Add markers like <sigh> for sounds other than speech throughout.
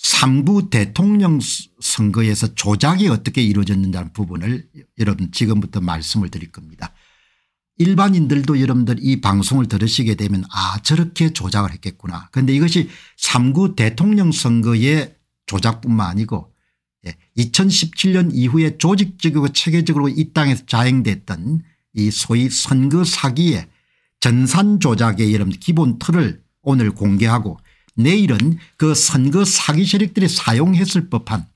3부 대통령 선거에서 조작이 어떻게 이루어졌는지라는 부분을 여러분 지금부터 말씀을 드릴 겁니다. 일반인들도 여러분들 이 방송을 들으시게 되면 아 저렇게 조작을 했겠구나. 그런데 이것이 3구 대통령 선거의 조작뿐만 아니고 2017년 예, 이후에 조직적이고 체계적으로 이 땅에서 자행됐던 이 소위 선거 사기의 전산 조작의 이런 기본 틀을 오늘 공개하고 내일은 그 선거 사기 세력들이 사용했을 법한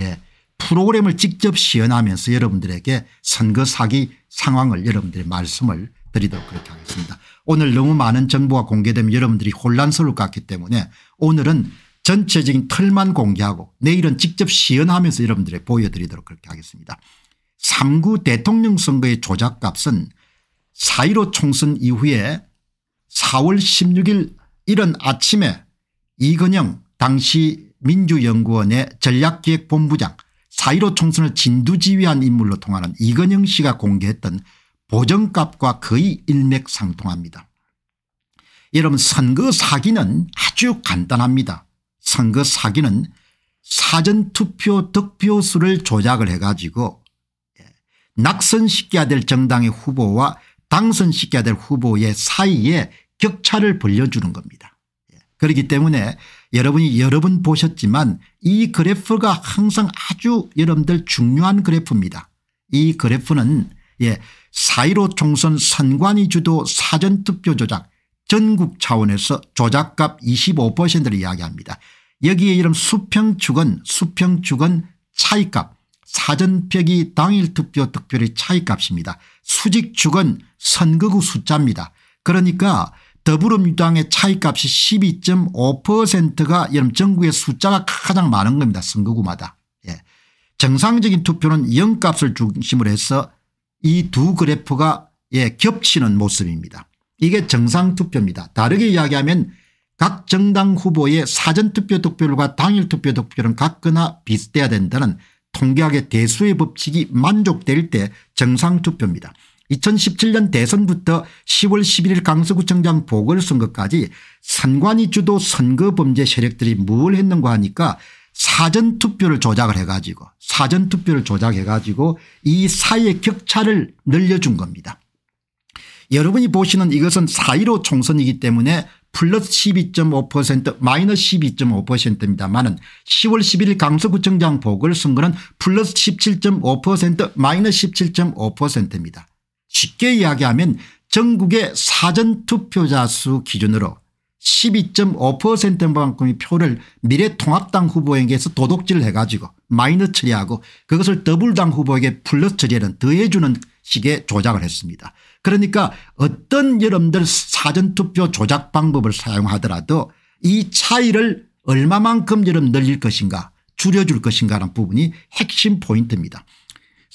예, 프로그램을 직접 시연하면서 여러분들에게 선거 사기 상황을 여러분들의 말씀을 드리도록 그렇게 하겠습니다. 오늘 너무 많은 정보가 공개되면 여러분들이 혼란스러울 것 같기 때문에 오늘은 전체적인 틀만 공개하고 내일은 직접 시연하면서 여러분들에 보여드리도록 그렇게 하겠습니다. 3구 대통령 선거의 조작값은 4.15 총선 이후에 4월 16일 이런 아침에 이건영 당시 민주연구원의 전략기획본부장 사1로 총선을 진두지휘한 인물로 통하는 이건영 씨가 공개했던 보정값과 거의 일맥상통합니다. 여러분 선거 사기는 아주 간단합니다. 선거 사기는 사전투표 득표수를 조작을 해가지고 예, 낙선시켜야 될 정당의 후보와 당선시켜야 될 후보의 사이에 격차를 벌려주는 겁니다. 그렇기 때문에 여러분이 여러 분 보셨지만 이 그래프가 항상 아주 여러분들 중요한 그래프입니다. 이 그래프는 예, 4.15 총선 선관위 주도 사전투표 조작 전국 차원에서 조작값 25%를 이야기합니다. 여기에 이름 수평축은 수평축은 차이값 사전표기 당일투표 득표의 차이값입니다. 수직축은 선거구 숫자입니다. 그러니까 더불어민주당의 차이값이 12.5%가 여러분 전국의 숫자가 가장 많은 겁니다. 선거구마다. 예. 정상적인 투표는 영값을 중심으로 해서 이 두 그래프가 예, 겹치는 모습입니다. 이게 정상투표입니다. 다르게 이야기하면 각 정당 후보의 사전투표 득표율과 당일투표 득표율은 같거나 비슷해야 된다는 통계학의 대수의 법칙이 만족될 때 정상투표입니다. 2017년 대선부터 10월 11일 강서구청장 보궐선거까지 선관위 주도 선거범죄 세력들이 뭘 했는가 하니까 사전투표를 조작을 해가지고 사전투표를 조작해가지고 이 사이의 격차를 늘려준 겁니다. 여러분이 보시는 이것은 4.15 총선이기 때문에 플러스 12.5% 마이너스 12.5%입니다만은 10월 11일 강서구청장 보궐선거는 플러스 17.5% 마이너스 17.5%입니다. 쉽게 이야기하면 전국의 사전투표자 수 기준으로 12.5%만큼의 표를 미래통합당 후보에게서 도둑질 을 해가지고 마이너 처리하고 그것을 더블당 후보에게 플러스 처리는 하 더해주는 식의 조작을 했습니다. 그러니까 어떤 여러분들 사전투표 조작 방법을 사용하더라도 이 차이를 얼마만큼 여러분 늘릴 것인가 줄여줄 것인가 라는 부분이 핵심 포인트입니다.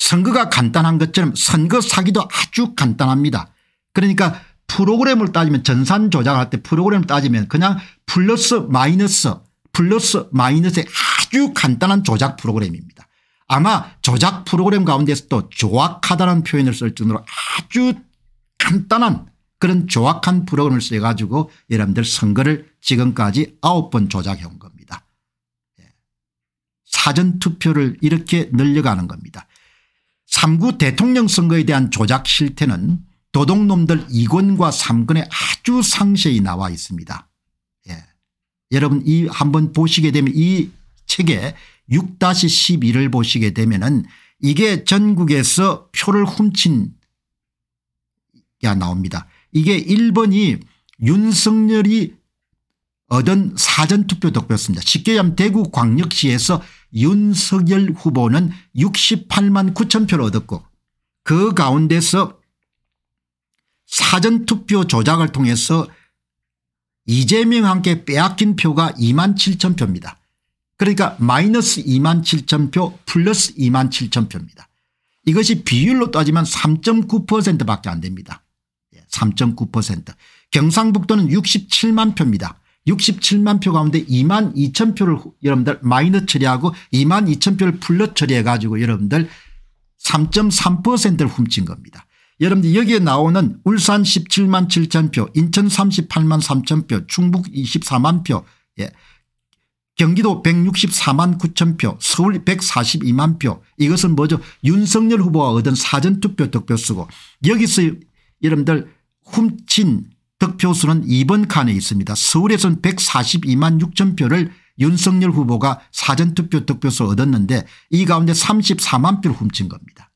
선거가 간단한 것처럼 선거 사기도 아주 간단합니다. 그러니까 프로그램을 따지면 전산 조작할 때 프로그램을 따지면 그냥 플러스 마이너스 플러스 마이너스의 아주 간단한 조작 프로그램입니다. 아마 조작 프로그램 가운데서도 조악하다는 표현을 쓸 정도로 아주 간단한 그런 조악한 프로그램을 써가지고 여러분들 선거를 지금까지 아홉 번 조작해온 겁니다. 예. 사전투표를 이렇게 늘려가는 겁니다. 3구 대통령 선거에 대한 조작 실태는 도둑놈들 2권과 3권에 아주 상세히 나와 있습니다. 예. 여러분 이 한번 보시게 되면 이 책에 6-12를 보시게 되면 은 이게 전국에서 표를 훔친 게 나옵니다. 이게 1번이 윤석열이 얻은 사전투표 득표였습니다. 쉽게 하면 대구 광역시에서 윤석열 후보는 68만 9천 표를 얻었고 그 가운데서 사전투표 조작을 통해서 이재명 함께 빼앗긴 표가 2만 7천 표입니다. 그러니까 마이너스 2만 7천 표 플러스 2만 7천 표입니다. 이것이 비율로 따지면 3.9% 밖에 안 됩니다. 3.9% 예, 경상북도는 67만 표입니다. 67만 표 가운데 2만 2천 표를 여러분들 마이너 처리하고 2만 2천 표를 플러 처리해 가지고 여러분들 3.3%를 훔친 겁니다. 여러분들 여기에 나오는 울산 17만 7천 표 인천 38만 3천 표 충북 24만 표 예. 경기도 164만 9천 표 서울 142만 표 이것은 뭐죠 윤석열 후보가 얻은 사전투표 득표수고 여기서 여러분들 훔친 득표수는 2번 칸에 있습니다. 서울에서는 142만 6천 표를 윤석열 후보가 사전투표 득표수 얻었는데 이 가운데 34만 표를 훔친 겁니다.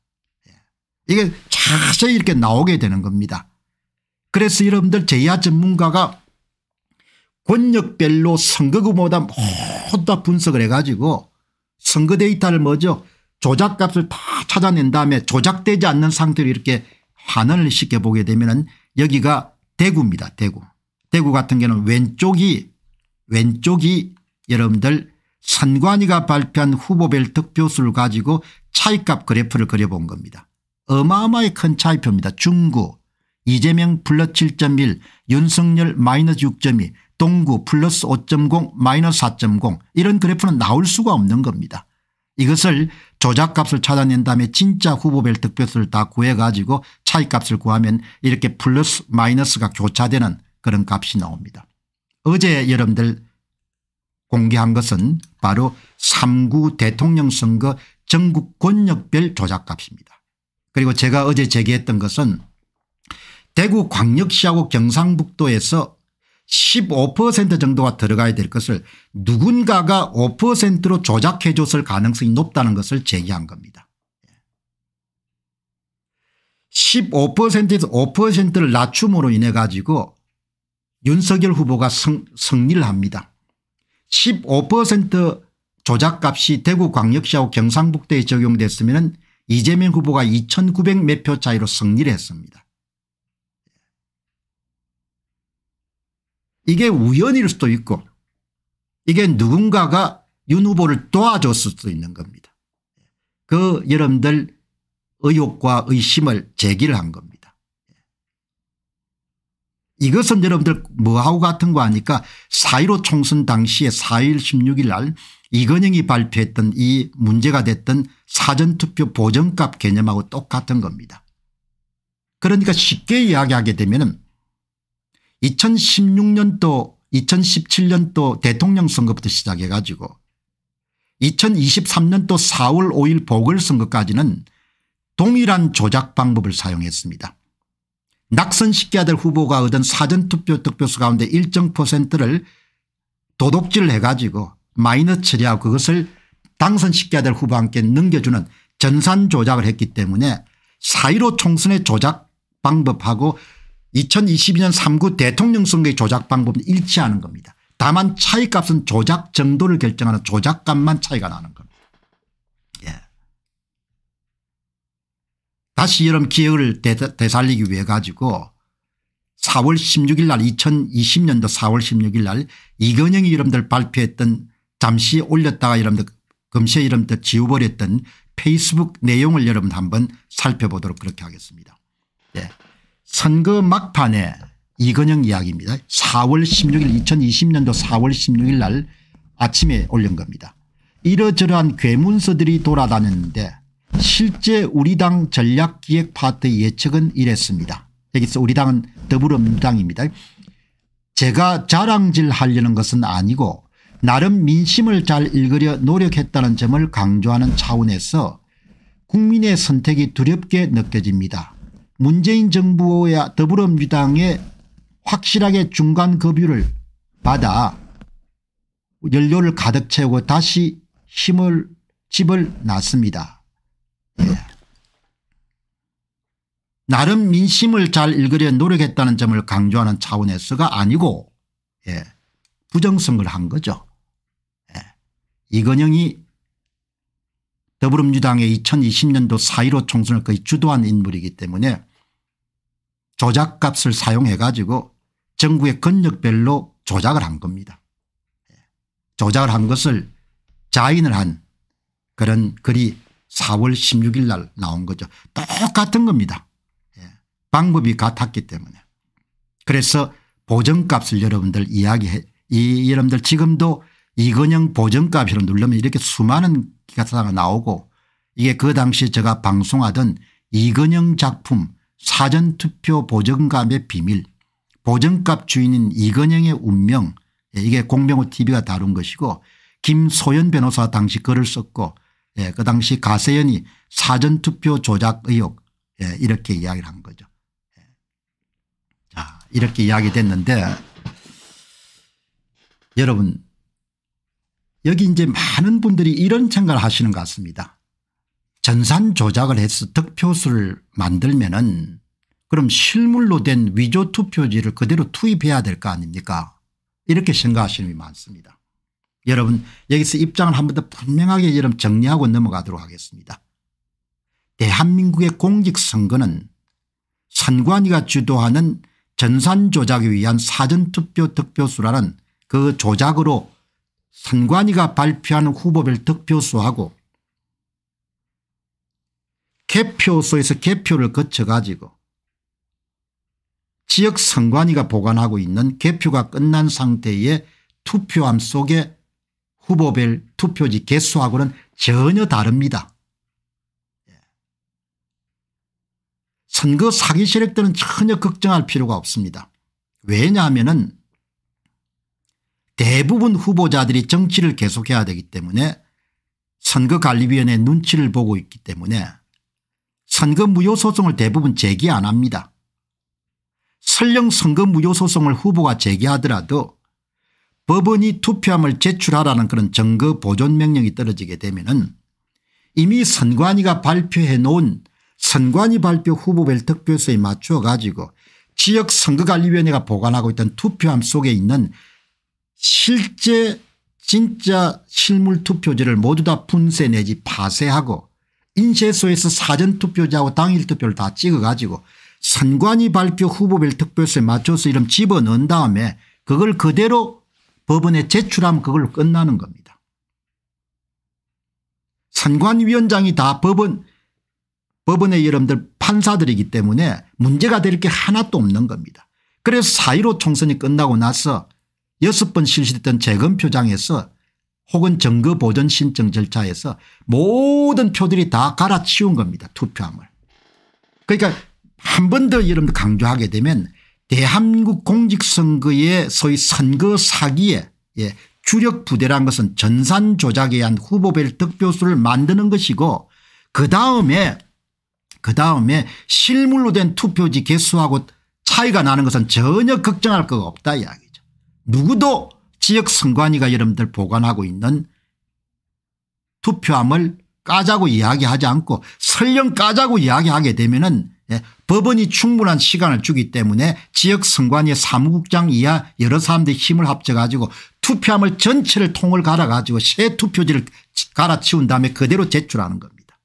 예. 이게 자세히 이렇게 나오게 되는 겁니다. 그래서 여러분들 제야 전문가가 권력별로 선거구보다 모두 다 분석을 해가지고 선거 데이터를 뭐죠 조작값을 다 찾아낸 다음에 조작되지 않는 상태로 이렇게 환원을 시켜보게 되면 은 여기가 대구입니다. 대구. 대구 같은 경우는 왼쪽이 왼쪽이 여러분들 선관위가 발표한 후보별 득표수를 가지고 차이값 그래프를 그려본 겁니다. 어마어마히 큰 차이표입니다. 중구 이재명 플러스 7.1 윤석열 마이너스 6.2 동구 플러스 5.0 마이너스 4.0 이런 그래프는 나올 수가 없는 겁니다. 이것을 조작값을 찾아낸 다음에 진짜 후보별 득표수를 다 구해가지고 차이값을 구하면 이렇게 플러스 마이너스가 교차되는 그런 값이 나옵니다. 어제 여러분들 공개한 것은 바로 3구 대통령 선거 전국 권역별 조작값입니다. 그리고 제가 어제 제기했던 것은 대구 광역시하고 경상북도에서 15% 정도가 들어가야 될 것을 누군가가 5%로 조작해 줬을 가능성이 높다는 것을 제기한 겁니다. 15%에서 5%를 낮춤으로 인해 가지고 윤석열 후보가 성, 승리를 합니다. 15% 조작값이 대구광역시하고 경상북도에 적용됐으면 이재명 후보가 2900 몇 표 차이로 승리를 했습니다. 이게 우연일 수도 있고 이게 누군가가 윤 후보를 도와줬을 수도 있는 겁니다. 그 여러분들 의혹과 의심을 제기를 한 겁니다. 이것은 여러분들 뭐하고 같은 거 아니까 4.15 총선 당시에 4일 16일 날 이건영이 발표했던 이 문제가 됐던 사전투표 보정값 개념하고 똑같은 겁니다. 그러니까 쉽게 이야기하게 되면 2016년도 2017년도 대통령 선거부터 시작해 가지고 2023년도 4월 5일 보궐선거까지는 동일한 조작 방법을 사용했습니다. 낙선시켜야 될 후보가 얻은 사전투표 득표수 가운데 일정 퍼센트를 도둑질 해가지고 마이너 처리하고 그것을 당선시켜야 될 후보한테 넘겨주는 전산 조작을 했기 때문에 사1로 총선의 조작 방법하고 2022년 3구 대통령 선거의 조작 방법은 일치하는 겁니다. 다만 차이값은 조작 정도를 결정하는 조작값만 차이가 나는 겁니다. 예. 다시 여러분 기억을 되살리기 위해 가지고 4월 16일 날 2020년도 4월 16일 날 이건영이 여러분들 발표했던 잠시 올렸다가 여러분들 금세 여러분들 지워버렸던 페이스북 내용을 여러분 한번 살펴보도록 그렇게 하겠습니다. 예. 선거 막판에 이건영 이야기입니다. 4월 16일 2020년도 4월 16일 날 아침에 올린 겁니다. 이러저러한 괴문서들이 돌아다녔는데 실제 우리 당 전략기획 파트 예측은 이랬습니다. 여기서 우리 당은 더불어민주당입니다. 제가 자랑질 하려는 것은 아니고 나름 민심을 잘 읽으려 노력했다는 점을 강조하는 차원에서 국민의 선택이 두렵게 느껴집니다. 문재인 정부와 더불어민주당의 확실하게 중간 급유를 받아 연료를 가득 채우고 다시 힘을 집을 놨습니다. 네. 예. 나름 민심을 잘 읽으려 노력했다는 점을 강조하는 차원에서가 아니고 예. 부정성을 한 거죠. 예. 이건영이 더불어민주당의 2020년도 4.15 총선을 거의 주도한 인물이기 때문에 조작값을 사용해 가지고 정부의 권력별로 조작을 한 겁니다. 조작을 한 것을 자인을 한 그런 글이 4월 16일 날 나온 거죠. 똑같은 겁니다. 예. 방법이 같았기 때문에. 그래서 보정값을 여러분들 이야기해 이 여러분들 지금도 이건영 보정값으로 누르면 이렇게 수많은 기사가 나오고 이게 그 당시 제가 방송하던 이건영 작품 사전투표 보정감의 비밀 보정값 주인인 이건영의 운명 예, 이게 공병호 tv가 다룬 것이고 김소연 변호사 당시 글을 썼고 예, 그 당시 가세연이 사전투표 조작 의혹 예, 이렇게 이야기를 한 거죠. 예. 자 이렇게 이야기 됐는데 여러분 여기 이제 많은 분들이 이런 생각을 하시는 것 같습니다. 전산 조작을 해서 득표수를 만들면 은 그럼 실물로 된 위조 투표지를 그대로 투입해야 될 거 아닙니까 이렇게 생각하시는 분이 많습니다. 여러분 여기서 입장을 한 번 더 분명하게 여러분 정리하고 넘어가도록 하겠습니다. 대한민국의 공직선거는 선관위가 주도하는 전산 조작에 의한 사전투표 득표수라는 그 조작으로 선관위가 발표하는 후보별 득표수하고 개표소에서 개표를 거쳐가지고 지역 선관위가 보관하고 있는 개표가 끝난 상태의 투표함 속에 후보별 투표지 개수하고는 전혀 다릅니다. 예. 선거 사기 세력들은 전혀 걱정할 필요가 없습니다. 왜냐하면 대부분 후보자들이 정치를 계속해야 되기 때문에 선거관리위원회 눈치를 보고 있기 때문에 선거 무효 소송을 대부분 제기 안 합니다. 설령 선거 무효 소송을 후보가 제기하더라도 법원이 투표함을 제출하라는 그런 증거 보존 명령이 떨어지게 되면 은 이미 선관위가 발표해 놓은 선관위 발표 후보별 득표수에 맞추어 가지고 지역 선거관리위원회가 보관하고 있던 투표함 속에 있는 실제 진짜 실물 투표지를 모두 다 분쇄 내지 파쇄하고 인쇄소에서 사전투표자하고 당일투표를 다 찍어가지고 선관위 발표 후보별 특별수에 맞춰서 이름 집어넣은 다음에 그걸 그대로 법원에 제출하면 그걸로 끝나는 겁니다. 선관위원장이 다 법원 법원의 여러분들 판사들이기 때문에 문제가 될 게 하나도 없는 겁니다. 그래서 4.15 총선이 끝나고 나서 여섯 번 실시됐던 재검표장에서 혹은 정거보전 신청 절차에서 모든 표들이 다 갈아치운 겁니다. 투표함을. 그러니까 한 번 더 여러분 강조하게 되면 대한민국 공직선거의 소위 선거 사기에 예, 주력 부대란 것은 전산 조작에 의한 후보별 득표수를 만드는 것이고 그 다음에 그 다음에 실물로 된 투표지 개수하고 차이가 나는 것은 전혀 걱정할 거가 없다 이야기죠. 누구도 지역 선관위가 여러분들 보관하고 있는 투표함을 까자고 이야기하지 않고 설령 까자고 이야기하게 되면은 예, 법원이 충분한 시간을 주기 때문에 지역 선관위 사무국장 이하 여러 사람들이 힘을 합쳐가지고 투표함을 전체를 통을 갈아가지고 새 투표지를 갈아치운 다음에 그대로 제출하는 겁니다.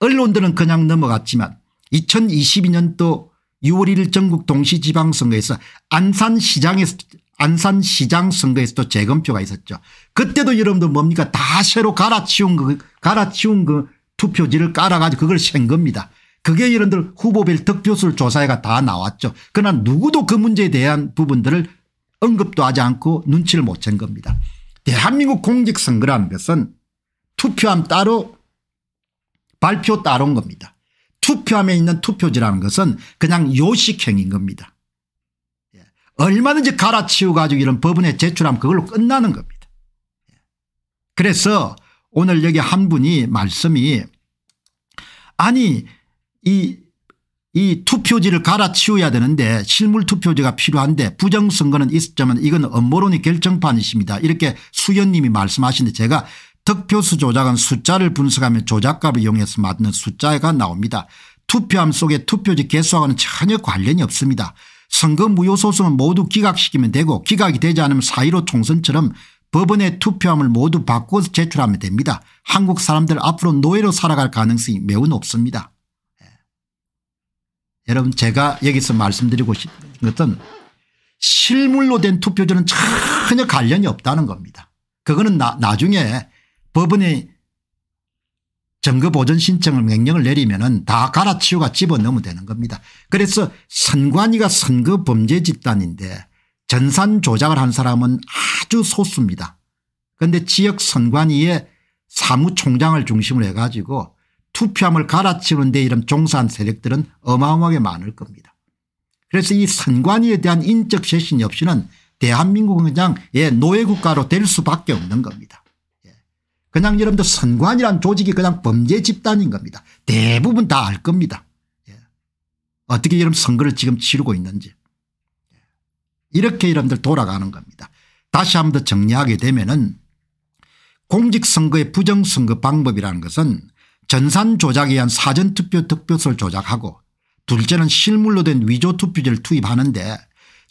언론들은 그냥 넘어갔지만 2022년도 6월 1일 전국 동시지방선거에서 안산시장에서 안산시장 선거에서도 재검표가 있었죠. 그때도 여러분들 뭡니까 다 새로 갈아치운 그 갈아치운 그 투표지를 깔아가지고 그걸 센 겁니다. 그게 여러분들 후보별 득표수를 조사해가 다 나왔죠. 그러나 누구도 그 문제에 대한 부분들을 언급도 하지 않고 눈치를 못 챈 겁니다. 대한민국 공직선거라는 것은 투표함 따로 발표 따로인 겁니다. 투표함에 있는 투표지라는 것은 그냥 요식행인 겁니다. 얼마든지 갈아치우 가지고 이런 법원에 제출하면 그걸로 끝나는 겁니다. 그래서 오늘 여기 한 분이 말씀이 아니 이, 이 투표지를 갈아치워야 되는데 실물 투표지가 필요한데 부정선거는 있었지만 이건 업무론이 결정판이십니다. 이렇게 수연님이 말씀하시는데 제가 득표수 조작은 숫자를 분석하면 조작값을 이용해서 만든 숫자가 나옵니다. 투표함 속에 투표지 개수하고는 전혀 관련이 없습니다. 선거 무효소송은 모두 기각시키면 되고 기각이 되지 않으면 4.15 총선처럼 법원의 투표함을 모두 바꿔서 제출하면 됩니다. 한국 사람들 앞으로 노예로 살아갈 가능성이 매우 높습니다. 예. 여러분 제가 여기서 말씀드리고 싶은 것은 실물로 된투표제은 전혀 관련이 없다는 겁니다. 그거는 나, 나중에 법원의 점거 보존 신청을 명령을 내리면 다 갈아치우가 집어넣으면 되는 겁니다. 그래서 선관위가 선거 범죄 집단인데 전산 조작을 한 사람은 아주 소수입니다. 그런데 지역 선관위의 사무총장을 중심으로 해가지고 투표함을 갈아치우는 데 이런 종사한 세력들은 어마어마하게 많을 겁니다. 그래서 이 선관위에 대한 인적 쇄신이 없이는 대한민국은 그냥 예 노예국가로 될 수밖에 없는 겁니다. 그냥 여러분들 선관이란 조직이 그냥 범죄 집단인 겁니다. 대부분 다 알 겁니다. 예. 어떻게 여러분 선거를 지금 치르고 있는지. 예. 이렇게 여러분들 돌아가는 겁니다. 다시 한번 더 정리하게 되면은 공직선거의 부정선거 방법이라는 것은 전산 조작에 의한 사전투표 특별소를 조작하고 둘째는 실물로 된위조투표제를 투입하는데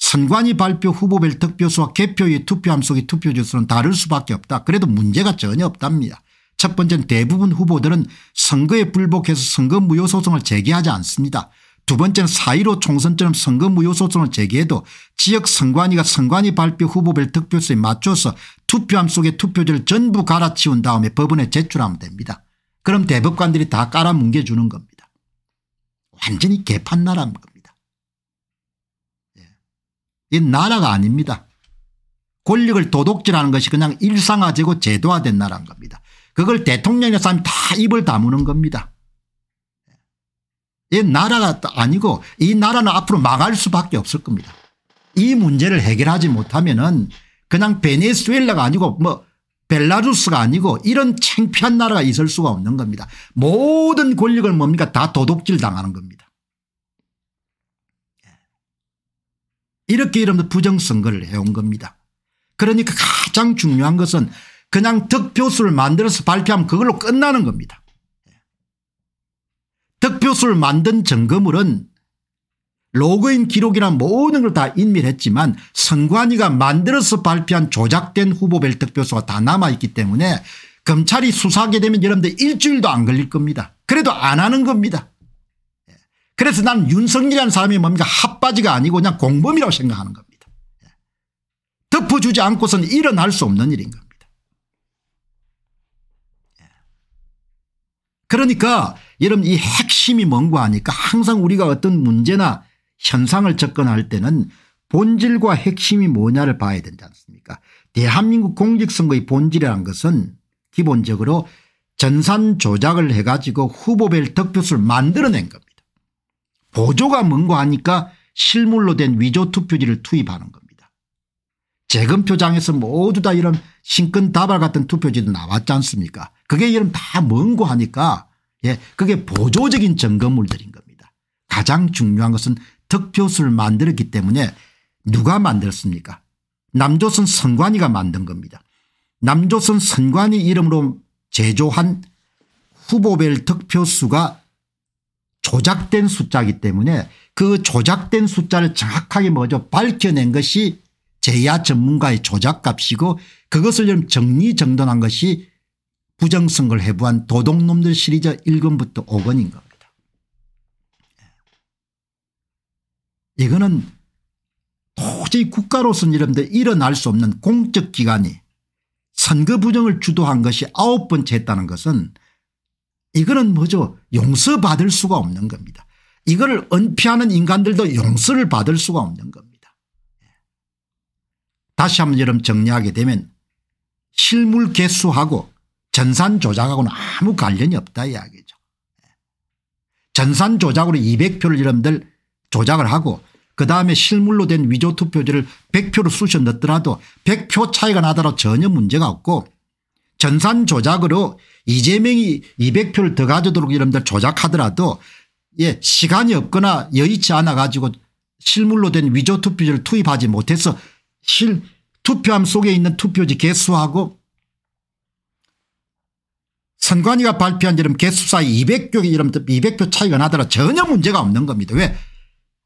선관위 발표 후보별 득표수와 개표의 투표함 속의 투표지수는 다를 수밖에 없다. 그래도 문제가 전혀 없답니다. 첫 번째는 대부분 후보들은 선거에 불복해서 선거 무효 소송을 제기하지 않습니다. 두 번째는 4.15 총선처럼 선거 무효 소송을 제기해도 지역 선관위가 선관위 발표 후보별 득표수에 맞춰서 투표함 속의 투표지를 전부 갈아치운 다음에 법원에 제출하면 됩니다. 그럼 대법관들이 다 깔아뭉개주는 겁니다. 완전히 개판나라입니다 이 나라가 아닙니다. 권력을 도둑질하는 것이 그냥 일상화되고 제도화된 나라인 겁니다. 그걸 대통령의나 사람이 다 입을 다무는 겁니다. 이 나라가 아니고 이 나라는 앞으로 망할 수밖에 없을 겁니다. 이 문제를 해결하지 못하면 은 그냥 베네수엘라가 아니고 뭐 벨라루스가 아니고 이런 창피한 나라가 있을 수가 없는 겁니다. 모든 권력을 뭡니까 다 도둑질 당하는 겁니다. 이렇게 이름도 부정선거를 해온 겁니다. 그러니까 가장 중요한 것은 그냥 득표수를 만들어서 발표하면 그걸로 끝나는 겁니다. 득표수를 만든 점검물은 로그인 기록이나 모든 걸 다인밀했지만 선관위가 만들어서 발표한 조작된 후보별 득표수가 다 남아있기 때문에 검찰이 수사하게 되면 여러분들 일주일도 안 걸릴 겁니다. 그래도 안 하는 겁니다. 그래서 난 윤석열이라는 사람이 뭡니까 핫바지가 아니고 그냥 공범이라고 생각하는 겁니다. 예. 덮어주지 않고서 일어날 수 없는 일인 겁니다. 예. 그러니까 여러분 이 핵심이 뭔고 하니까 항상 우리가 어떤 문제나 현상을 접근할 때는 본질과 핵심이 뭐냐를 봐야 되지 않습니까 대한민국 공직선거의 본질이라는 것은 기본적으로 전산 조작을 해가지고 후보별 득표수를 만들어낸 겁니다. 보조가 뭔고 하니까 실물로 된 위조 투표지를 투입하는 겁니다. 재검표장에서 모두 다 이런 신근 다발 같은 투표지도 나왔지 않습니까 그게 이런 다 뭔고 하니까 예, 그게 보조적인 점검물들인 겁니다. 가장 중요한 것은 득표수를 만들었기 때문에 누가 만들었습니까 남조선 선관위가 만든 겁니다. 남조선 선관위 이름으로 제조한 후보별 득표수가 조작된 숫자이기 때문에 그 조작된 숫자를 정확하게 먼저 밝혀낸 것이 제야 전문가의 조작값이고 그것을 좀 정리정돈한 것이 부정선거를 해부한 도둑놈들 시리즈 1권부터 5권인 겁니다. 예. 이거는 도저히 국가로서는 이런데 일어날 수 없는 공적기관이 선거 부정을 주도한 것이 아홉 번째 했다는 것은 이거는 뭐죠 용서받을 수가 없는 겁니다. 이거를 은폐하는 인간들도 용서를 받을 수가 없는 겁니다. 예. 다시 한번 여러분 정리하게 되면 실물 개수하고 전산 조작하고는 아무 관련이 없다 이야기죠. 예. 전산 조작으로 200표를 여러분들 조작을 하고 그 다음에 실물로 된 위조 투표지를 100표로 쑤셔 넣더라도 100표 차이가 나더라도 전혀 문제가 없고 전산 조작으로 이재명이 200표를 더 가져도록 여러분들 조작하더라도 예 시간이 없거나 여의치 않아 가지고 실물로 된 위조 투표지를 투입하지 못해서 실 투표함 속에 있는 투표지 개수하고 선관위가 발표한 이름 개수 사이 200표 이름 200표 차이가 나더라 전혀 문제가 없는 겁니다. 왜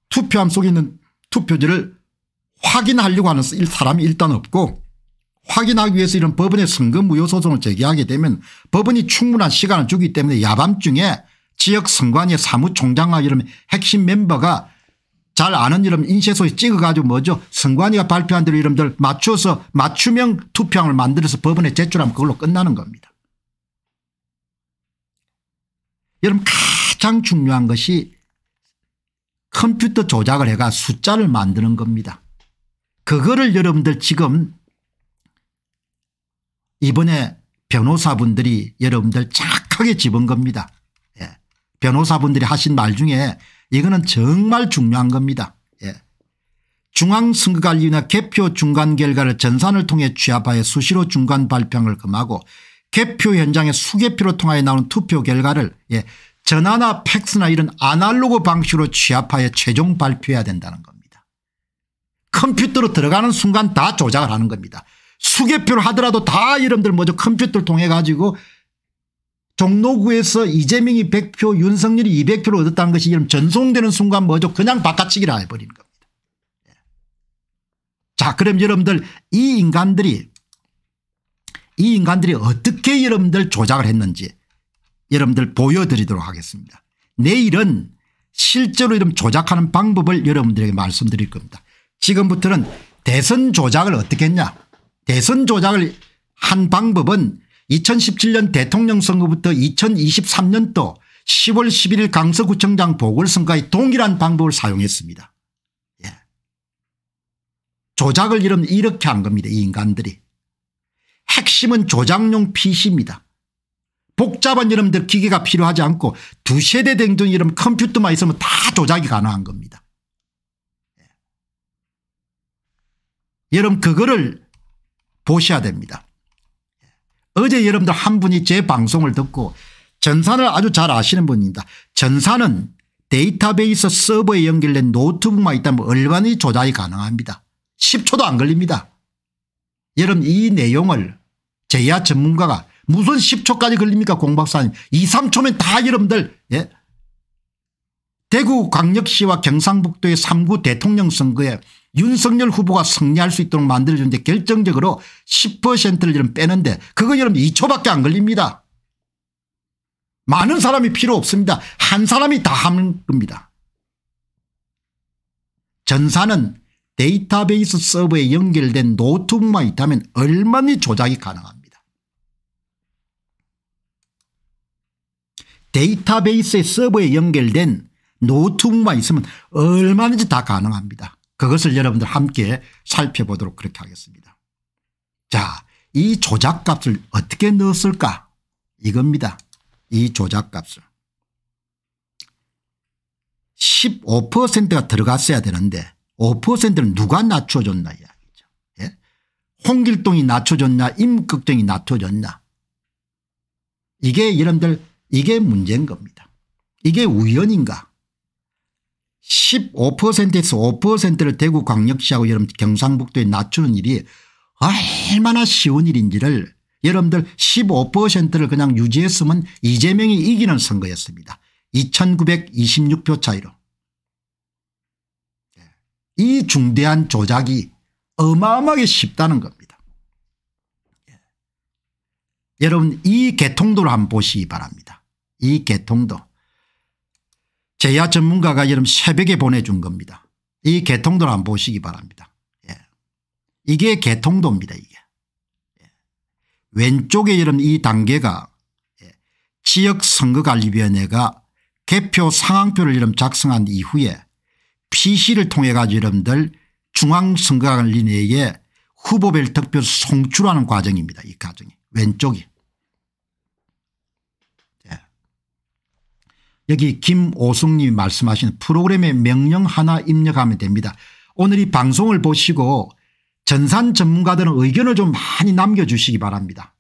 투표함 속에 있는 투표지를 확인하려고 하는 사람이 일단 없고 확인하기 위해서 이런 법원에 선거무효 소송을 제기하게 되면 법원이 충분한 시간을 주기 때문에 야밤중에 지역 선관위 사무총장과 이런 핵심 멤버가 잘 아는 이름 인쇄소에 찍어가지고 뭐죠 선관위가 발표한 대로 이름들 맞춰서 맞춤형 투표함을 만들어서 법원에 제출하면 그걸로 끝나는 겁니다. 여러분 가장 중요한 것이 컴퓨터 조작을 해가 숫자를 만드는 겁니다. 그거를 여러분들 지금 이번에 변호사분들이 여러분들 착하게 집은 겁니다. 예. 변호사분들이 하신 말 중에 이거는 정말 중요한 겁니다. 예. 중앙선거관리위나 개표 중간 결과를 전산을 통해 취합하여 수시로 중간 발표를 금하고 개표 현장의 수개표로 통하여 나온 투표 결과를 예. 전화나 팩스나 이런 아날로그 방식으로 취합하여 최종 발표해야 된다는 겁니다. 컴퓨터로 들어가는 순간 다 조작을 하는 겁니다. 수개표를 하더라도 다 여러분들 먼저 컴퓨터를 통해 가지고 종로구에서 이재명이 100표 윤석열이 200표를 얻었다는 것이 여러 전송되는 순간 먼저 그냥 바깥치기라 해버리는 겁니다. 예. 자 그럼 여러분들 이 인간들이 이 인간들이 어떻게 여러분들 조작을 했는지 여러분들 보여드리도록 하겠습니다. 내일은 실제로 이런 조작하는 방법을 여러분들에게 말씀드릴 겁니다. 지금부터는 대선 조작을 어떻게 했냐 대선 조작을 한 방법은 2017년 대통령 선거부터 2023년도 10월 11일 강서구청장 보궐선거의 동일한 방법을 사용했습니다. 예. 조작을 이름 이렇게 한 겁니다. 이 인간들이. 핵심은 조작용 PC입니다. 복잡한 이름들 기계가 필요하지 않고 두 세대 댕전 이름 컴퓨터만 있으면 다 조작이 가능한 겁니다. 예. 여러분 그거를 보셔야 됩니다. 어제 여러분들 한 분이 제 방송을 듣고 전산을 아주 잘 아시는 분입니다. 전산은 데이터베이스 서버에 연결된 노트북만 있다면 얼마나 조작이 가능합니다. 10초도 안 걸립니다. 여러분 이 내용을 제야 전문가가 무슨 10초까지 걸립니까 공 박사님 2, 3초면 다 여러분들 예? 대구 광역시와 경상북도의 3구 대통령 선거에 윤석열 후보가 승리할 수 있도록 만들어주는데 결정적으로 10%를 여러분 빼는데 그거 여러분 2초밖에 안 걸립니다. 많은 사람이 필요 없습니다. 한 사람이 다 하는 겁니다. 전사는 데이터베이스 서버에 연결된 노트북만 있다면 얼마나 조작이 가능합니다. 데이터베이스의 서버에 연결된 노트북만 있으면 얼마든지 다 가능합니다. 그것을 여러분들 함께 살펴보도록 그렇게 하겠습니다. 자, 이 조작값을 어떻게 넣었을까? 이겁니다. 이 조작값을. 15%가 들어갔어야 되는데 5%는 누가 낮춰줬나 이야기죠. 예? 홍길동이 낮춰줬나 임극정이 낮춰줬나 이게 여러분들 이게 문제인 겁니다. 이게 우연인가 15%에서 5%를 대구 광역시하고 여러분 경상북도에 낮추는 일이 얼마나 쉬운 일인지를 여러분들 15%를 그냥 유지했으면 이재명이 이기는 선거였습니다. 2926표 차이로. 예. 이 중대한 조작이 어마어마하게 쉽다는 겁니다. 예. 여러분 이 개통도를 한번 보시기 바랍니다. 이 개통도. 제야 전문가가 여름 새벽에 보내준 겁니다. 이 개통도를 안 보시기 바랍니다. 예. 이게 개통도입니다. 이게. 예. 왼쪽에 여름 이 단계가 예. 지역선거관리위원회가 개표 상황표를 여름 작성한 이후에 PC를 통해 가지고 여러분들 중앙선거관리 내에 후보별 득표 송출하는 과정입니다. 이 과정이 왼쪽이. 여기 김오숙님이 말씀하신 프로그램의 명령 하나 입력하면 됩니다. 오늘 이 방송을 보시고 전산 전문가들은 의견을 좀 많이 남겨주시기 바랍니다.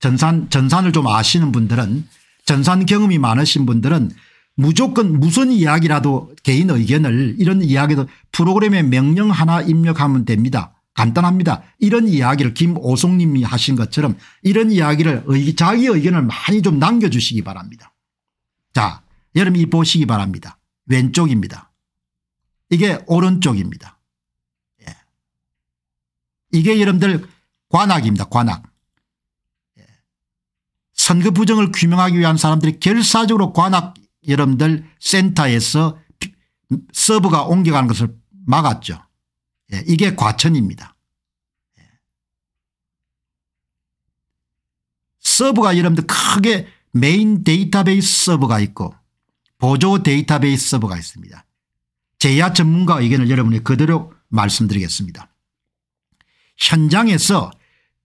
전산, 전산을 좀 아시는 분들은 전산 경험이 많으신 분들은 무조건 무슨 이야기라도 개인 의견을 이런 이야기도 프로그램의 명령 하나 입력하면 됩니다. 간단합니다. 이런 이야기를 김오송님이 하신 것처럼 이런 이야기를 의, 자기 의견을 많이 좀 남겨주시기 바랍니다. 자 여러분 이 보시기 바랍니다. 왼쪽입니다. 이게 오른쪽입니다. 예. 이게 여러분들 관악입니다. 관악. 예. 선거 부정을 규명하기 위한 사람들이 결사적으로 관악 여러분들 센터에서 서버가 옮겨가는 것을 막았죠. 예. 이게 과천입니다. 예. 서버가 여러분들 크게 메인 데이터베이스 서버가 있고 보조 데이터베이스 서버가 있습니다. 제야 전문가 의견을 여러분이 그대로 말씀드리겠습니다. 현장에서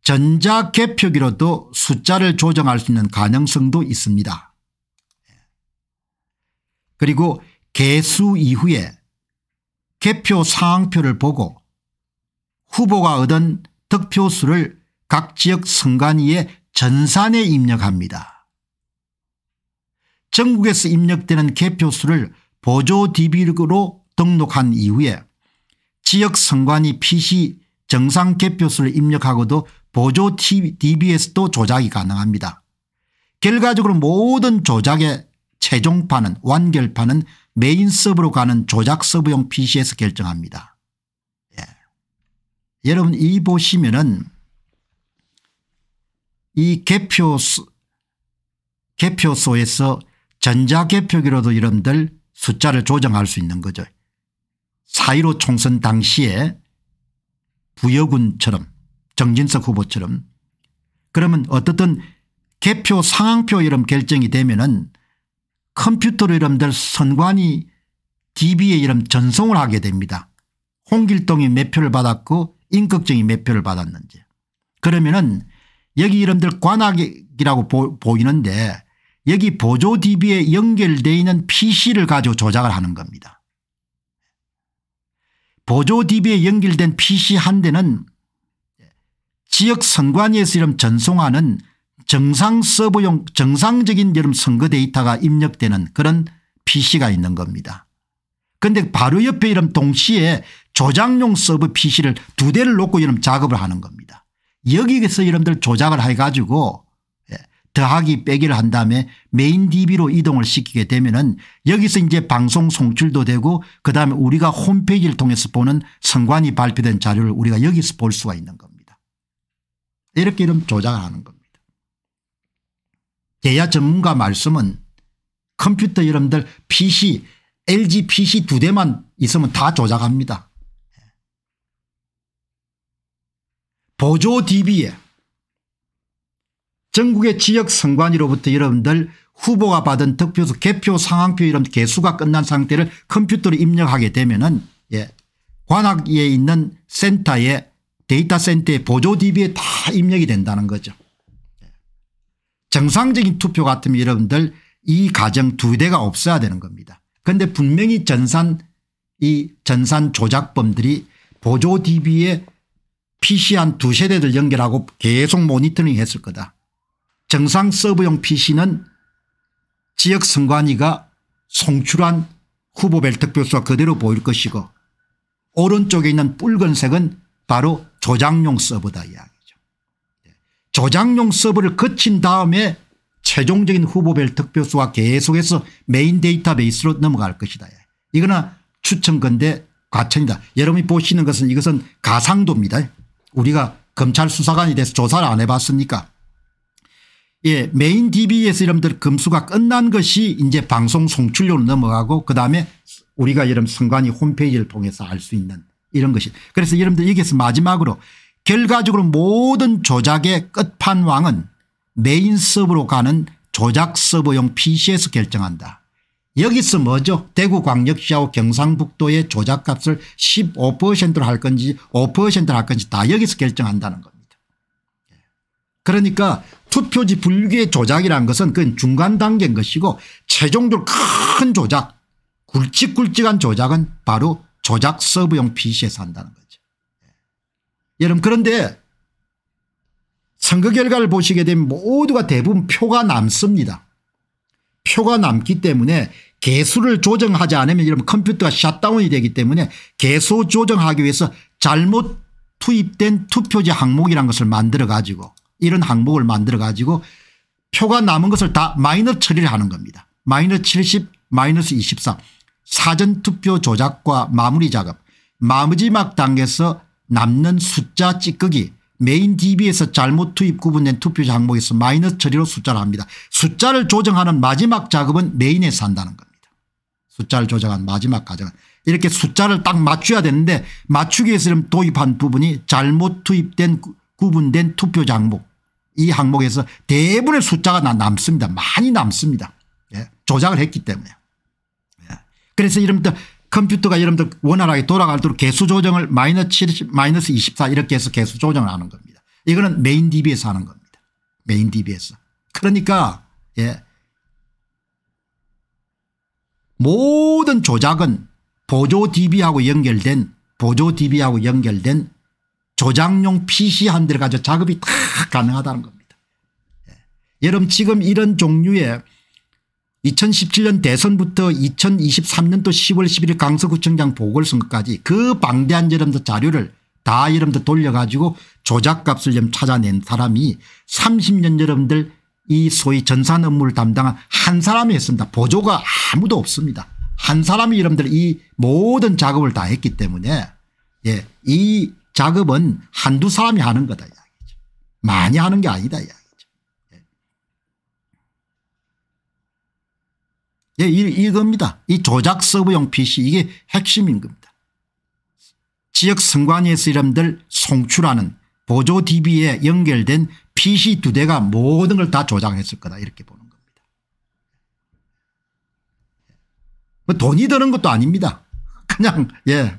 전자개표기로도 숫자를 조정할 수 있는 가능성도 있습니다. 그리고 개수 이후에 개표 상황표를 보고 후보가 얻은 득표수를 각 지역 선관위에 전산에 입력합니다. 전국에서 입력되는 개표수를 보조DB로 등록한 이후에 지역 선관위 PC 정상 개표수를 입력하고도 보조 DB에서도 조작이 가능합니다. 결과적으로 모든 조작의 최종판은 완결판은 메인 서버로 가는 조작 서버용 PC에서 결정합니다. 예. 여러분 이 보시면은 이 개표수 개표소에서 전자개표기로도 이름들 숫자를 조정할 수 있는 거죠. 4.15 총선 당시에 부여군처럼 정진석 후보처럼 그러면 어떻든 개표 상황표 이름 결정이 되면은 컴퓨터로 이름들 선관위 DB의 이름 전송을 하게 됩니다. 홍길동이 몇 표를 받았고 인격정이몇 표를 받았는지. 그러면은 여기 이름들 관악이라고 보이는데 여기 보조 DB에 연결되어 있는 PC를 가지고 조작을 하는 겁니다. 보조 DB에 연결된 PC 한 대는 지역 선관위에서 이름 전송하는 정상 서버용 정상적인 여름 선거 데이터가 입력되는 그런 PC가 있는 겁니다. 그런데 바로 옆에 이름 동시에 조작용 서버 PC를 두 대를 놓고 이름 작업을 하는 겁니다. 여기에서 여러분들 조작을 해가지고 더하기 빼기를 한 다음에 메인 DB로 이동을 시키게 되면은 여기서 이제 방송 송출도 되고 그다음에 우리가 홈페이지를 통해서 보는 선관위 발표된 자료를 우리가 여기서 볼 수가 있는 겁니다. 이렇게 이름 조작을 하는 겁니다. 대야 전문가 말씀은 컴퓨터 여러분들 PC LG PC 두 대만 있으면 다 조작합니다. 보조 DB에 전국의 지역 선관위로부터 여러분들 후보가 받은 득표수 개표 상황표 이런 개수가 끝난 상태를 컴퓨터로 입력하게 되면 예. 관악에 있는 센터에 데이터 센터의 보조 DB에 다 입력이 된다는 거죠. 예. 정상적인 투표 같으면 여러분들 이 가정 두 대가 없어야 되는 겁니다. 그런데 분명히 전산 이 전산 조작범들이 보조 DB에 PC한 두 세대를 연결하고 계속 모니터링 했을 거다. 정상 서버용 PC는 지역 선관위가 송출한 후보벨특표수가 그대로 보일 것이고 오른쪽에 있는 붉은색은 바로 조작용 서버다 이야기죠. 네. 조작용 서버를 거친 다음에 최종적인 후보별 득표수와 계속해서 메인 데이터베이스로 넘어갈 것이다. 이거는 추천건데 과천이다. 여러분이 보시는 것은 이것은 가상도입니다. 우리가 검찰 수사관이돼서 조사를 안 해봤습니까 예, 메인 DB에서 여러분들 금수가 끝난 것이 이제 방송 송출료로 넘어가고 그다음에 우리가 여러분 선관위 홈페이지를 통해서 알 수 있는 이런 것이 그래서 여러분들 여기서 마지막으로 결과적으로 모든 조작의 끝판왕은 메인 서버로 가는 조작 서버용 PC에서 결정한다. 여기서 뭐죠 대구 광역시하고 경상북도의 조작값을 15%로 할 건지 5%로 할 건지 다 여기서 결정한다는 겁니다. 그러니까 투표지 분류기의 조작이라는 것은 그건 중간 단계인 것이고 최종적으로 큰 조작 굵직굵직한 조작은 바로 조작 서브용 PC에서 한다는 거죠. 예. 여러분 그런데 선거 결과를 보시게 되면 모두가 대부분 표가 남습니다. 표가 남기 때문에 개수를 조정하지 않으면 여러분 컴퓨터가 샷다운이 되기 때문에 개수 조정하기 위해서 잘못 투입된 투표지 항목이란 것을 만들어 가지고 이런 항목을 만들어 가지고 표가 남은 것을 다 마이너 처리를 하는 겁니다. 마이너 70 마이너스 23 사전투표 조작과 마무리 작업 마지막 단계에서 남는 숫자 찌꺼기 메인 DB에서 잘못 투입 구분된 투표 항목에서 마이너스 처리로 숫자를 합니다. 숫자를 조정하는 마지막 작업은 메인에서 한다는 겁니다. 숫자를 조정한 마지막 과정은 이렇게 숫자를 딱 맞춰야 되는데 맞추기 위해서 도입한 부분이 잘못 투입된 구분된 투표 장목 이 항목에서 대부분의 숫자가 남습니다. 많이 남습니다. 예. 조작을 했기 때문에. 예. 그래서 이름부터 컴퓨터가 여러분들 원활하게 돌아갈도록 개수 조정을 마이너스 7, 0 마이너스 24 이렇게 해서 개수 조정을 하는 겁니다. 이거는 메인 DB에서 하는 겁니다. 메인 DB에서. 그러니까 예. 모든 조작은 보조 DB하고 연결된 보조 DB하고 연결된 조장용 PC 한 대를 가지고 작업이 다 가능하다는 겁니다. 예. 여러분 지금 이런 종류의 2017년 대선부터 2023년도 10월 11일 강서구청장 보궐선거까지 그 방대한 여러분들 자료를 다 여러분들 돌려가지고 조작값을 좀 찾아낸 사람이 30년 여러분들 이 소위 전산 업무를 담당한 한 사람이 했습니다. 보조가 아무도 없습니다. 한 사람이 여러분들 이 모든 작업을 다 했기 때문에 예, 이 작업은 한두 사람이 하는 거다 이야기죠. 많이 하는 게 아니다 이야기죠. 예, 예 이겁니다. 이 조작 서브용 PC 이게 핵심인 겁니다. 지역 선관위에서 이름들 송출하는 보조 DB에 연결된 PC 두 대가 모든 걸 다 조작했을 거다 이렇게 보는 겁니다. 뭐 돈이 드는 것도 아닙니다. <laughs> 그냥 예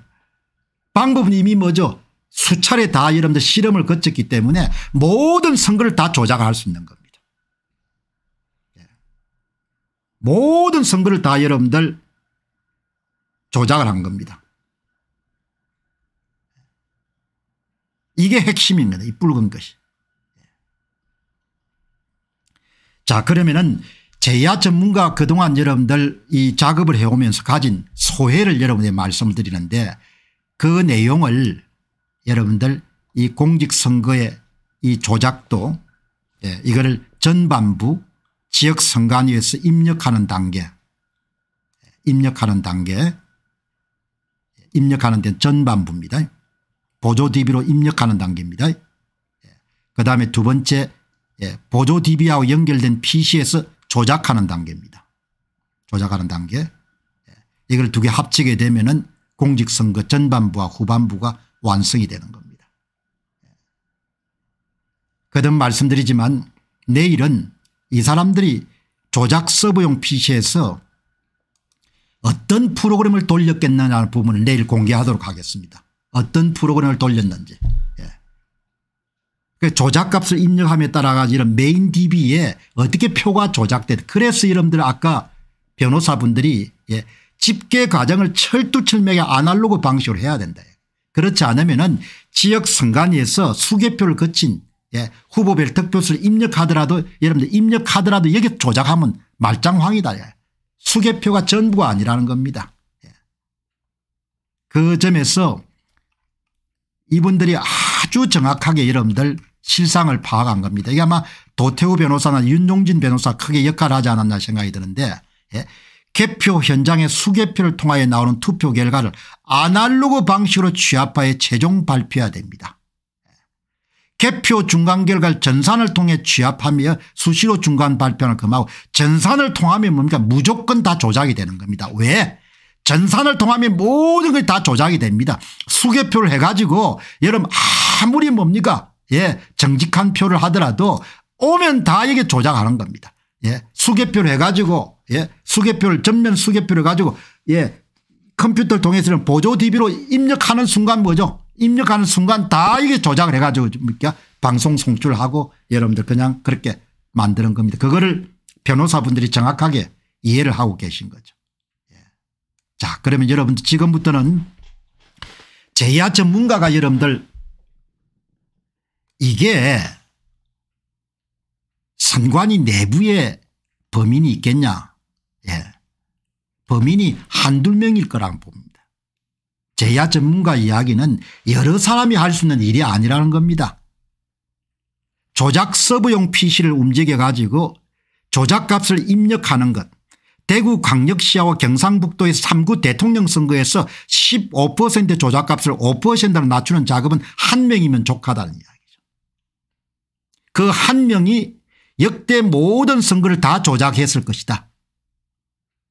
방법은 이미 뭐죠 수차례 다 여러분들 실험을 거쳤기 때문에 모든 선거를 다 조작할 수 있는 겁니다. 예. 모든 선거를 다 여러분들 조작을 한 겁니다. 이게 핵심입니다. 이 붉은 것이. 예. 자 그러면은 제야 전문가 그동안 여러분들 이 작업을 해오면서 가진 소회를 여러분의 말씀을 드리는데 그 내용을 여러분들 이 공직선거의 이 조작도 예, 이거를 전반부 지역선관위에서 입력하는 단계 입력하는 단계 입력하는 데 전반부입니다. 보조DB로 입력하는 단계입니다. 예. 그 다음에 두 번째 예. 보조DB하고 연결된 PC에서 조작하는 단계입니다. 조작하는 단계. 예. 이걸 두 개 합치게 되면 은 공직선거 전반부와 후반부가 완성이 되는 겁니다. 거듭 말씀드리지만 내일은 이 사람들이 조작 서버용 PC에서 어떤 프로그램을 돌렸겠느냐는 부분을 내일 공개하도록 하겠습니다. 어떤 프로그램을 돌렸는지. 예. 그 조작값을 입력함에 따라 이런 메인 DB에 어떻게 표가 조작됐 그래서 이름들 아까 변호사분들이 예. 집계 과정을 철두철미하게 아날로그 방식으로 해야 된다. 그렇지 않으면 지역 선관위에서 수개표를 거친 예, 후보별 득표수를 입력하더라도 여러분들 입력하더라도 여기 조작하면 말짱황이다. 예. 수개표가 전부가 아니라는 겁니다. 예. 그 점에서 이분들이 아주 정확하게 여러분들 실상을 파악한 겁니다. 이게 아마 도태우 변호사나 윤종진 변호사 크게 역할을 하지 않았나 생각이 드는데 예. 개표 현장의 수개표를 통하여 나오는 투표 결과를 아날로그 방식으로 취합하여 최종 발표해야 됩니다. 개표 중간 결과를 전산을 통해 취합하며 수시로 중간 발표를 금하고 전산을 통하면 뭡니까 무조건 다 조작이 되는 겁니다. 왜? 전산을 통하면 모든 게 다 조작이 됩니다. 수개표를 해가지고 여러분 아무리 뭡니까 예 정직한 표를 하더라도 오면 다 이게 조작하는 겁니다. 예. 수개표를 해가지고 예. 수개표를 전면 수개표를 가지고 예. 컴퓨터를 통해서는 보조 DB로 입력하는 순간 뭐죠 입력하는 순간 다 이게 조작을 해가지고 그니까 방송 송출하고 여러분들 그냥 그렇게 만드는 겁니다. 그거를 변호사분들이 정확하게 이해를 하고 계신 거죠. 예. 자 그러면 여러분들 지금부터는 제야 전문가가 여러분들 이게 선관위 내부에 범인이 있겠냐 예. 범인이 한두 명일 거라고 봅니다. 제야 전문가 이야기는 여러 사람이 할 수 있는 일이 아니라는 겁니다. 조작 서브용 PC를 움직여 가지고 조작값을 입력하는 것 대구 광역시와 경상북도의 3구 대통령 선거에서 15% 조작값을 5%로 낮추는 작업은 한 명이면 족하다는 이야기죠. 그 한 명이 역대 모든 선거를 다 조작했을 것이다.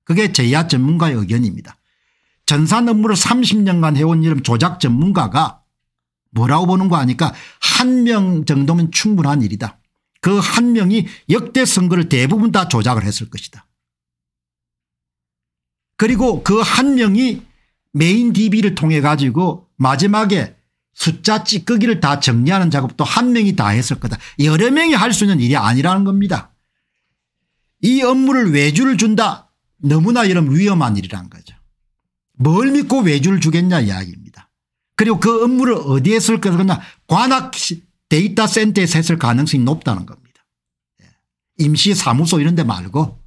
그게 제야 전문가의 의견입니다. 전산 업무를 30년간 해온 이름 조작 전문가가 뭐라고 보는 거 아니까 한 명 정도면 충분한 일이다. 그 한 명이 역대 선거를 대부분 다 조작을 했을 것이다. 그리고 그 한 명이 메인 DB를 통해 가지고 마지막에 숫자 찌꺼기를 다 정리하는 작업도 한 명이 다 했을 거다. 여러 명이 할 수 있는 일이 아니라는 겁니다. 이 업무를 외주를 준다. 너무나 이런 위험한 일이란 거죠. 뭘 믿고 외주를 주겠냐 이야기입니다. 그리고 그 업무를 어디에 쓸 거냐 관악 데이터 센터에서 가능성이 높다는 겁니다. 예. 임시사무소 이런 데 말고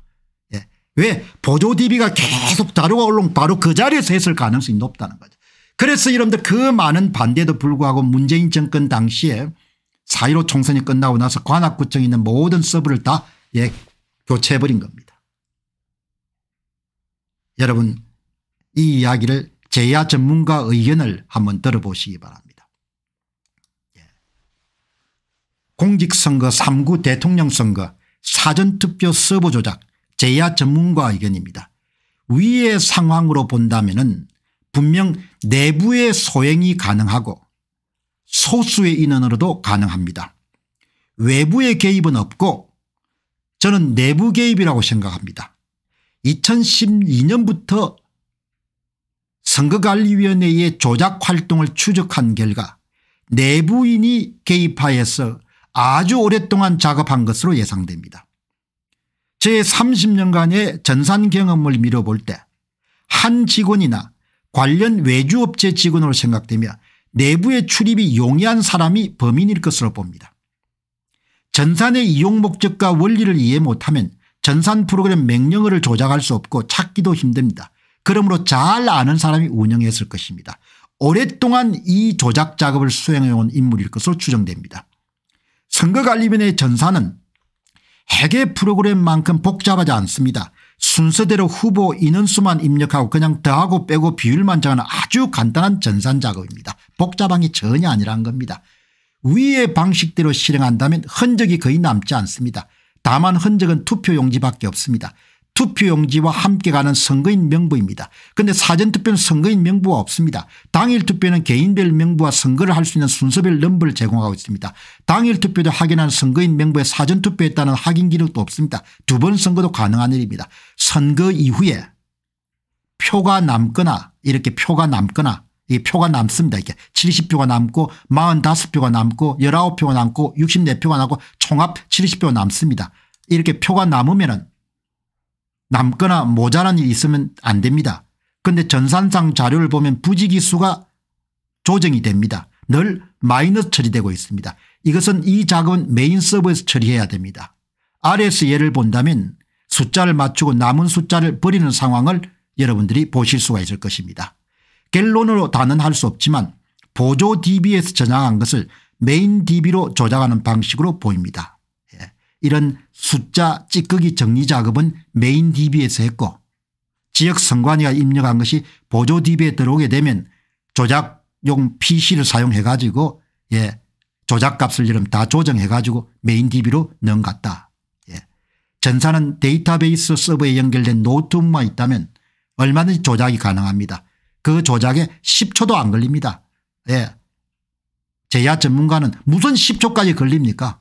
예. 왜 보조 DB가 계속 자료가 올라 바로 그 자리에서 했 가능성이 높다는 거죠. 그래서 여러분들 그 많은 반대에도 불구하고 문재인 정권 당시에 4.15 총선이 끝나고 나서 관악구청에 있는 모든 서버를 다 예, 교체해버린 겁니다. 여러분 이 이야기를 제야 전문가 의견을 한번 들어보시기 바랍니다. 예. 공직선거 3구 대통령 선거 사전투표 서버 조작 제야 전문가 의견입니다. 위의 상황으로 본다면 분명 내부의 소행이 가능하고 소수의 인원으로도 가능합니다. 외부의 개입은 없고 저는 내부 개입이라고 생각합니다. 2012년부터 선거관리위원회의 조작활동을 추적한 결과 내부인이 개입하여서 아주 오랫동안 작업한 것으로 예상됩니다. 제 30년간의 전산 경험을 미뤄볼 때 한 직원이나 관련 외주업체 직원으로 생각되며 내부의 출입이 용이한 사람이 범인일 것으로 봅니다. 전산의 이용 목적과 원리를 이해 못하면 전산 프로그램 맹령어를 조작할 수 없고 찾기도 힘듭니다. 그러므로 잘 아는 사람이 운영했을 것입니다. 오랫동안 이 조작 작업을 수행해온 인물일 것으로 추정됩니다. 선거관리위원회 전산은 핵의 프로그램만큼 복잡하지 않습니다. 순서대로 후보 인원수만 입력하고 그냥 더하고 빼고 비율만 정하는 아주 간단한 전산 작업입니다. 복잡한 게 전혀 아니라는 겁니다. 위의 방식대로 실행한다면 흔적이 거의 남지 않습니다. 다만 흔적은 투표 용지밖에 없습니다. 투표용지와 함께 가는 선거인 명부입니다. 근데 사전투표는 선거인 명부가 없습니다. 당일투표는 개인별 명부와 선거를 할 수 있는 순서별 넘버를 제공하고 있습니다. 당일투표도 확인한 선거인 명부에 사전투표했다는 확인 기록도 없습니다. 두 번 선거도 가능한 일입니다. 선거 이후에 표가 남거나 이렇게 표가 남거나 이 표가 남습니다. 이렇게 70표가 남고 45표가 남고 19표가 남고 64표가 남고 총합 70표가 남습니다. 이렇게 표가 남으면 은 남거나 모자란 일 있으면 안 됩니다. 근데 전산상 자료를 보면 부지기수가 조정이 됩니다. 늘 마이너스 처리되고 있습니다. 이것은 이 작업은 메인 서버에서 처리해야 됩니다. r s 에서 예를 본다면 숫자를 맞추고 남은 숫자를 버리는 상황을 여러분들이 보실 수가 있을 것입니다. 결론으로 단언할 수 없지만 보조 DB에서 저장한 것을 메인 DB로 조작하는 방식으로 보입니다. 이런 숫자 찌꺼기 정리 작업은 메인 DB에서 했고 지역 선관위가 입력한 것이 보조 DB에 들어오게 되면 조작용 PC를 사용해 가지고 예 조작값을 이름 다 조정해 가지고 메인 DB로 넣은갔다 예. 전사는 데이터베이스 서버에 연결된 노트북만 있다면 얼마든지 조작이 가능합니다. 그 조작에 10초도 안 걸립니다. 예. 제야 전문가는 무슨 10초까지 걸립니까?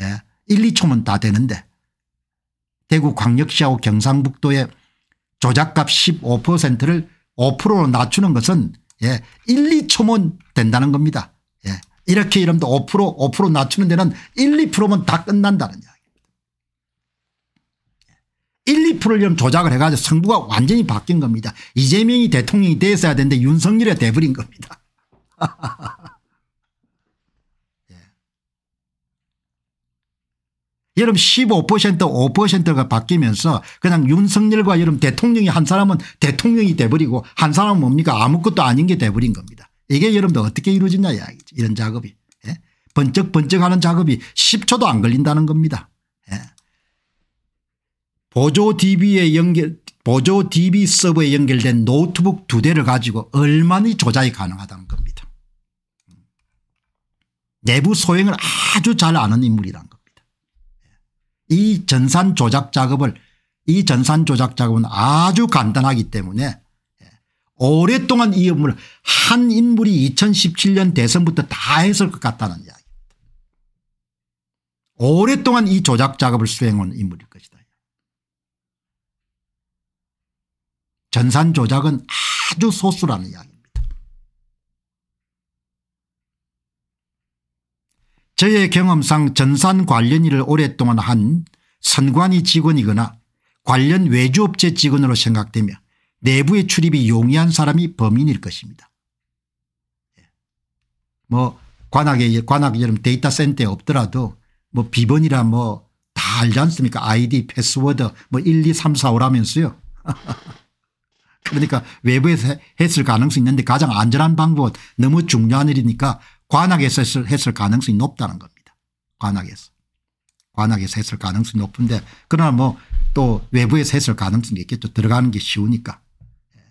예. 1, 2초면 다 되는데 대구 광역시하고 경상북도의 조작값 15%를 5%로 낮추는 것은 예, 1, 2초면 된다는 겁니다. 예, 이렇게 이러면 5% 5% 낮추는 데는 1, 2%면 다 끝난다는 이야기입니다. 1, 2%를 조작을 해가지고 성부가 완전히 바뀐 겁니다. 이재명이 대통령이 됐어야 되는데 윤석열이 돼버린 겁니다. <laughs> 여러분 15% 5%가 바뀌면서 그냥 윤석열과 여러분 대통령이 한 사람은 대통령이 돼버리고 한 사람은 뭡니까 아무것도 아닌 게 돼버린 겁니다. 이게 여러분들 어떻게 이루어지냐 이야기죠. 이런 작업이. 예? 번쩍번쩍하는 작업이 10초도 안 걸린다는 겁니다. 예. 보조 DB에 연결 보조 DB 서버에 연결된 노트북 두 대를 가지고 얼마나 조작이 가능하다는 겁니다. 내부 소행을 아주 잘 아는 인물이란 이 전산 조작 작업을 이 전산 조작 작업은 아주 간단하기 때문에 예, 오랫동안 이 업무를 한 인물이 2017년 대선부터 다 했을 것 같다는 이야기입니다. 오랫동안 이 조작 작업을 수행한 인물일 것이다. 전산 조작은 아주 소수라는 이야기. 저의 경험상 전산 관련 일을 오랫동안 한 선관위 직원이거나 관련 외주업체 직원으로 생각되며 내부의 출입이 용이한 사람이 범인일 것입니다. 예. 뭐 관악에 관악 여름 데이터 센터에 없더라도 뭐 비번이라 뭐 다 알지 않습니까 아이디 패스워드 뭐 1 2 3 4 5라면서요. 그러니까 외부에서 했을 가능성이 있는데 가장 안전한 방법 너무 중요한 일이니까 관악에서 했을, 가능성이 높다는 겁니다. 관악에서. 관악에서 했을 가능성이 높은데 그러나 뭐 또 외부에서 했을 가능성이 있겠죠. 들어가는 게 쉬우니까. 예.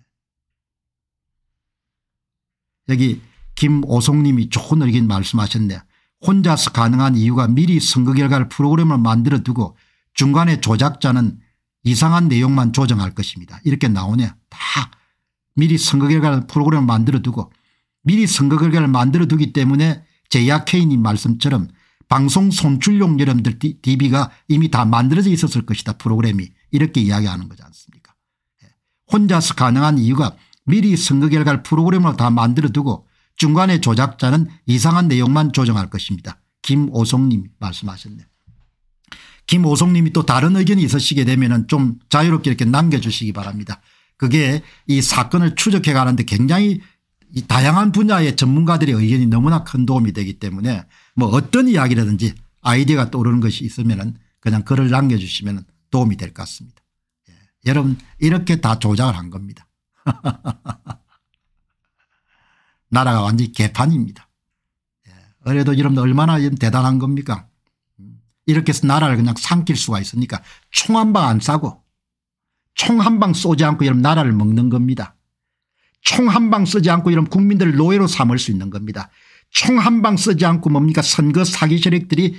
여기 김오송님이 좋은 의견 말씀하셨네. 혼자서 가능한 이유가 미리 선거 결과를 프로그램을 만들어 두고 중간에 조작자는 이상한 내용만 조정할 것입니다. 이렇게 나오네. 다 미리 선거 결과를 프로그램을 만들어 두고 미리 선거 결과를 만들어 두기 때문에 제약케인님 말씀처럼 방송 손출용 여러분들 DB가 이미 다 만들어져 있었을 것이다 프로그램이 이렇게 이야기하는 거지 않습니까 예. 혼자서 가능한 이유가 미리 선거 결과를 프로그램으로 다 만들어두고 중간에 조작자는 이상한 내용만 조정할 것입니다. 김오성님 말씀하셨네요. 김오성님이 또 다른 의견이 있으시게 되면 좀 자유롭게 이렇게 남겨주시기 바랍니다. 그게 이 사건을 추적해 가는데 굉장히 이 다양한 분야의 전문가들의 의견이 너무나 큰 도움이 되기 때문에 뭐 어떤 이야기라든지 아이디어가 떠오르는 것이 있으면 그냥 글을 남겨주시면 도움이 될 것 같습니다. 예. 여러분 이렇게 다 조작을 한 겁니다. <laughs> 나라가 완전히 개판입니다. 예. 그래도 여러분들 얼마나 대단한 겁니까 이렇게 해서 나라를 그냥 삼킬 수가 있으니까 총 한 방 안 싸고 총 한 방 쏘지 않고 여러분 나라를 먹는 겁니다. 총한방 쓰지 않고 이런 국민들을 노예로 삼을 수 있는 겁니다. 총 한 방 쓰지 않고 뭡니까 선거 사기 세력들이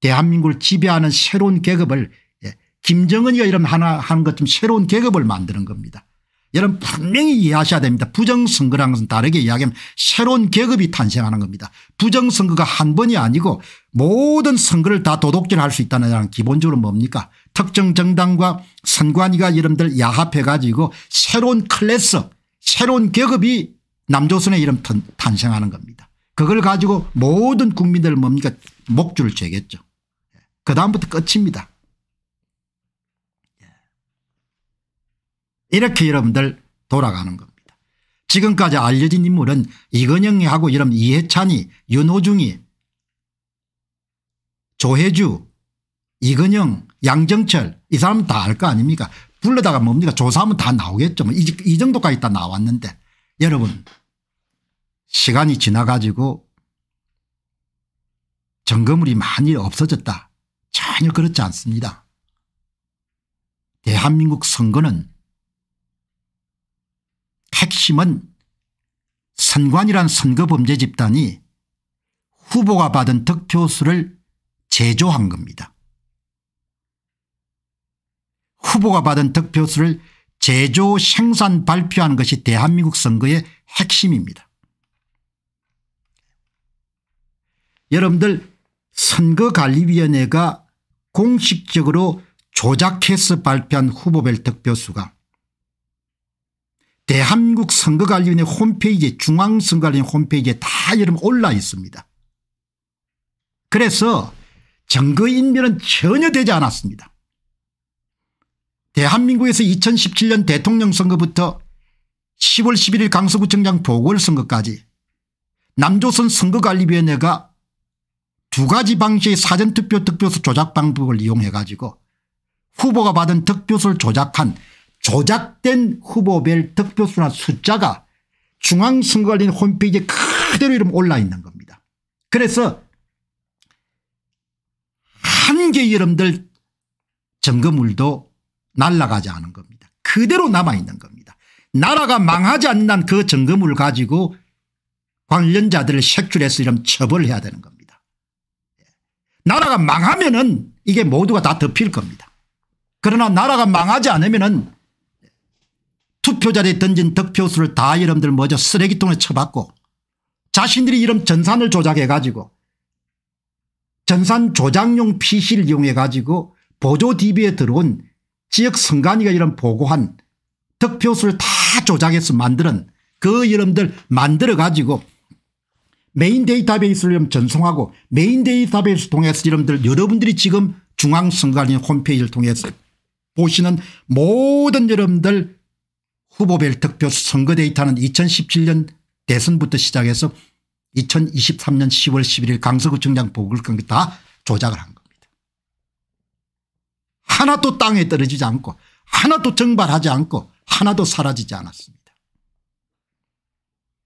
대한민국을 지배하는 새로운 계급을 예. 김정은이가 이런 하나 하는 것처 새로운 계급을 만드는 겁니다. 여러분 분명히 이해하셔야 됩니다. 부정선거라는 것은 다르게 이야기하면 새로운 계급이 탄생하는 겁니다. 부정선거가 한 번이 아니고 모든 선거를 다 도둑질할 수 있다는 라 기본적으로 뭡니까 특정 정당과 선관위가 여러분들 야합해 가지고 새로운 클래스 새로운 계급이 남조선의 이름 탄생하는 겁니다. 그걸 가지고 모든 국민들 뭡니까 목줄을 죄겠죠. 예. 그 다음부터 끝입니다. 예. 이렇게 여러분들 돌아가는 겁니다. 지금까지 알려진 인물은 이건영하고 이 이런 이해찬이 윤호중이 조혜주 이건영 양정철 이 사람 다 알 거 아닙니까 불러다가 뭡니까 조사하면 다 나오겠죠. 뭐 이, 이 정도까지 다 나왔는데 여러분 시간이 지나가지고 정거물이 많이 없어졌다. 전혀 그렇지 않습니다. 대한민국 선거는 핵심은 선관이란 선거범죄 집단이 후보가 받은 득표수를 제조한 겁니다. 후보가 받은 득표수를 제조 생산 발표하는 것이 대한민국 선거의 핵심입니다. 여러분들 선거관리위원회가 공식적으로 조작해서 발표한 후보별 득표수가 대한민국 선거관리위원회 홈페이지에 중앙선거관리위원회 홈페이지에 다 여러분 올라 있습니다. 그래서 정거인멸은 전혀 되지 않았습니다. 대한민국에서 2017년 대통령 선거부터 10월 11일 강서구청장 보궐선거까지 남조선 선거관리위원회가 두 가지 방식의 사전투표 득표수 조작 방법을 이용해 가지고 후보가 받은 득표수를 조작한 조작된 후보별 득표수나 숫자가 중앙선거관리인 홈페이지에 그대로 이름 올라 있는 겁니다. 그래서 한개 여러분들 점검물도 날라가지 않은 겁니다. 그대로 남아있는 겁니다. 나라가 망하지 않는 그 점검을 가지고 관련자들을 색출해서 이 처벌해야 되는 겁니다. 예. 나라가 망하면 은 이게 모두가 다 덮일 겁니다. 그러나 나라가 망하지 않으면 은투표자들이 던진 득표수를 다 여러분들 먼저 쓰레기통에 쳐박고 자신들이 이런 전산을 조작해 가지고 전산 조작용 PC를 이용해 가지고 보조 DB에 들어온 지역 선관위가 이런 보고한 득표수를 다 조작해서 만드는 그 이름들 만들어 가지고 메인 데이터베이스를 전송하고 메인 데이터베이스 통해서 이름들 여러분들이 지금 중앙선관위 홈페이지를 통해서 보시는 모든 여러분들 후보별 득표수 선거 데이터는 2017년 대선부터 시작해서 2023년 10월 11일 강서구청장 보궐 건다 조작을 한 거. 하나도 땅에 떨어지지 않고 하나도 정발하지 않고 하나도 사라지지 않았습니다.